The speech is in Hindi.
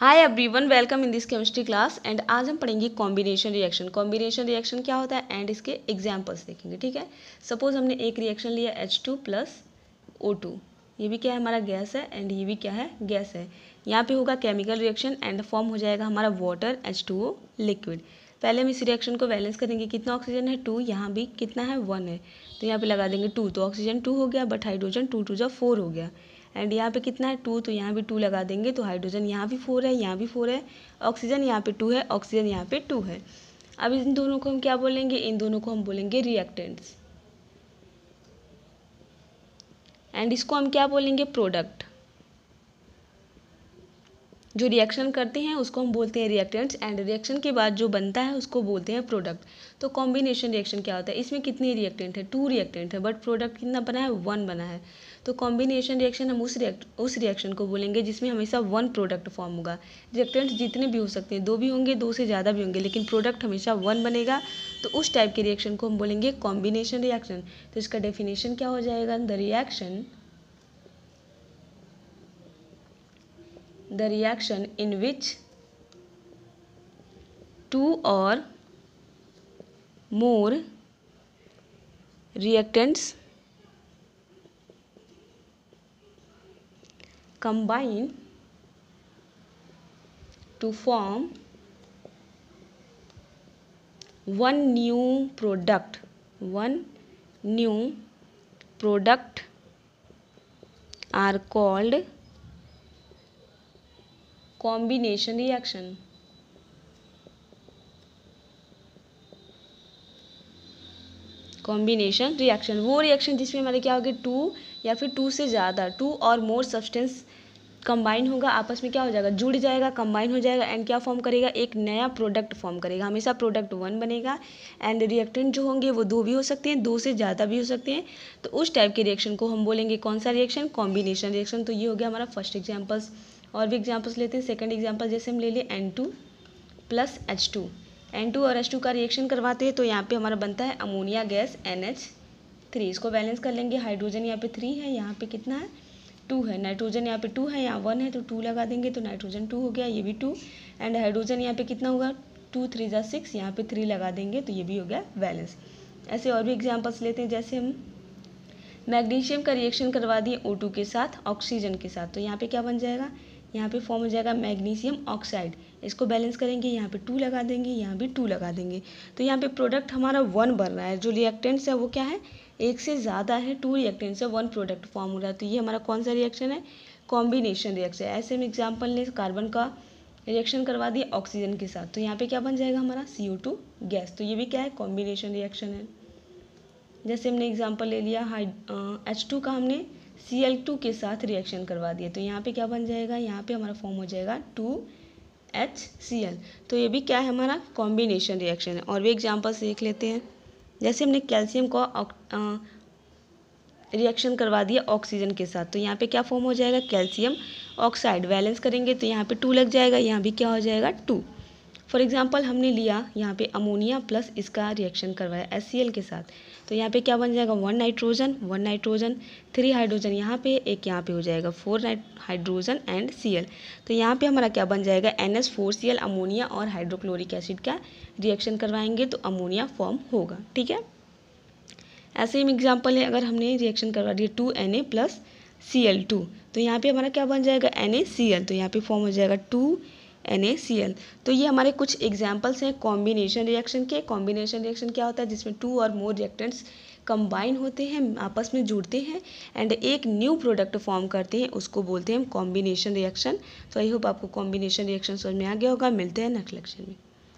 hi everyone welcome in this chemistry class and आज हम पढ़ेंगे कॉम्बिनेशन रिएक्शन कॉम्बिनेशन रिएक्शन क्या होता है एंड इसके एग्जाम्पल्स देखेंगे ठीक है सपोज हमने एक रिएक्शन लिया H two plus O two ये भी क्या है हमारा गैस है एंड ये भी क्या है गैस है यहाँ पे होगा केमिकल रिएक्शन एंड फॉर्म हो जाएगा हमारा water H two O liquid पहले हम इस रिएक्शन को बैलेंस करेंगे कितना ऑक्सीजन है टू यहाँ भी कितना है वन है तो यहाँ पर लगा देंगे टू तो ऑक्सीजन टू हो गया बट हाइड्रोजन टू टू जो फोर हो गया एंड यहाँ पे कितना है टू तो यहाँ भी टू लगा देंगे तो हाइड्रोजन यहाँ भी फोर है यहाँ भी फोर है ऑक्सीजन यहाँ पे टू है ऑक्सीजन यहाँ पे टू है अब इन दोनों को हम क्या बोलेंगे इन दोनों को हम बोलेंगे रिएक्टेंट्स एंड इसको हम क्या बोलेंगे प्रोडक्ट जो रिएक्शन करते हैं उसको हम बोलते हैं रिएक्टेंट्स एंड रिएक्शन के बाद जो बनता है उसको बोलते हैं प्रोडक्ट तो कॉम्बिनेशन रिएक्शन क्या होता है इसमें कितने रिएक्टेंट है टू रिएक्टेंट है बट प्रोडक्ट कितना बना है वन बना है तो कॉम्बिनेशन रिएक्शन हम उस रिएक्ट उस रिएक्शन को बोलेंगे जिसमें हमेशा वन प्रोडक्ट फॉर्म होगा रिएक्टेंट्स जितने भी हो सकते हैं दो भी होंगे दो से ज़्यादा भी होंगे लेकिन प्रोडक्ट हमेशा वन बनेगा तो उस टाइप के रिएक्शन को हम बोलेंगे कॉम्बिनेशन रिएक्शन तो इसका डेफिनेशन क्या हो जाएगा the reaction the reaction in which two or more reactants combine to form one new product one new product are called combination reaction combination reaction वो रिएक्शन जिसमें हमारे क्या हो गया टू या फिर टू से ज़्यादा to or more substance combine होगा आपस में क्या हो जाएगा जुड़ जाएगा कंबाइन हो जाएगा एंड क्या फॉर्म करेगा एक नया प्रोडक्ट फॉर्म करेगा हमेशा प्रोडक्ट वन बनेगा एंड रिएक्टेंट जो होंगे वो दो भी हो सकते हैं दो से ज़्यादा भी हो सकते हैं तो उस टाइप के रिएक्शन को हम बोलेंगे कौन सा रिएक्शन कॉम्बिनेशन रिएक्शन तो ये हो गया हमारा फर्स्ट एग्जाम्पल्स और भी एग्जाम्पल्स लेते हैं सेकेंड एग्जाम्पल जैसे हम ले लें N two plus H two N two और एच टू का रिएक्शन करवाते हैं तो यहाँ पे हमारा बनता है ammonia gas N H three इसको बैलेंस कर लेंगे हाइड्रोजन यहाँ पे थ्री है यहाँ पे कितना है टू है नाइट्रोजन यहाँ पे टू है यहाँ वन है तो टू लगा देंगे तो नाइट्रोजन टू हो गया ये भी टू एंड हाइड्रोजन यहाँ पे कितना होगा टू थ्री ज़ा सिक्स यहाँ पे थ्री लगा देंगे तो ये भी हो गया बैलेंस ऐसे और भी एग्जाम्पल्स लेते हैं जैसे हम मैग्नीशियम का रिएक्शन करवा दिए ओ के साथ ऑक्सीजन के साथ तो यहाँ पे क्या बन जाएगा यहाँ पे फॉर्म हो जाएगा मैग्नीशियम ऑक्साइड इसको बैलेंस करेंगे यहाँ पे टू लगा देंगे यहाँ भी टू लगा देंगे तो यहाँ पे प्रोडक्ट हमारा वन बन रहा है जो रिएक्टेंट्स है वो क्या है एक से ज़्यादा है टू रिएक्टेंट से वन प्रोडक्ट फॉर्म हो रहा है तो ये हमारा कौन सा रिएक्शन है कॉम्बिनेशन रिएक्शन ऐसे में एग्जाम्पल ने कार्बन का रिएक्शन करवा दिया ऑक्सीजन के साथ तो यहाँ पे क्या बन जाएगा हमारा सी टू गैस तो ये भी क्या है कॉम्बिनेशन रिएक्शन है जैसे हमने एग्जाम्पल ले लिया हाइड एच टू का हमने सी एल टू के साथ रिएक्शन करवा दिया तो यहाँ पे क्या बन जाएगा यहाँ पे हमारा फॉर्म हो जाएगा टू एच सी एल तो ये भी क्या है हमारा कॉम्बिनेशन रिएक्शन है और भी एग्जाम्पल्स देख लेते हैं जैसे हमने कैल्शियम को रिएक्शन करवा दिया ऑक्सीजन के साथ तो यहाँ पे क्या फॉर्म हो जाएगा कैल्शियम ऑक्साइड बैलेंस करेंगे तो यहाँ पे टू लग जाएगा यहाँ भी क्या हो जाएगा टू फॉर एग्ज़ाम्पल हमने लिया यहाँ पे अमोनिया प्लस इसका रिएक्शन करवाया एस के साथ तो यहाँ पे क्या बन जाएगा one nitrogen one nitrogen three hydrogen यहाँ पे एक यहाँ पे हो जाएगा फोर हाइड्रोजन एंड सी तो यहाँ पे हमारा क्या बन जाएगा N S four C ammonia और हाइड्रोक्लोरिक एसिड का रिएक्शन करवाएंगे तो अमोनिया फॉर्म होगा ठीक है ऐसे ही एग्जाम्पल है अगर हमने रिएक्शन करवा दिया two N A plus C L two तो यहाँ पे हमारा क्या बन जाएगा एन ए सी एल तो यहाँ पे फॉर्म हो जाएगा टू NaCl तो ये हमारे कुछ एग्जाम्पल्स हैं कॉम्बिनेशन रिएक्शन के कॉम्बिनेशन रिएक्शन क्या होता है जिसमें to or more reactants combine होते हैं आपस में जुड़ते हैं एंड एक न्यू प्रोडक्ट फॉर्म करते हैं उसको बोलते हैं हम कॉम्बिनेशन रिएक्शन तो आई होप आपको कॉम्बिनेशन रिएक्शन समझ में आ गया होगा मिलते हैं नेक्स्ट लेक्चर में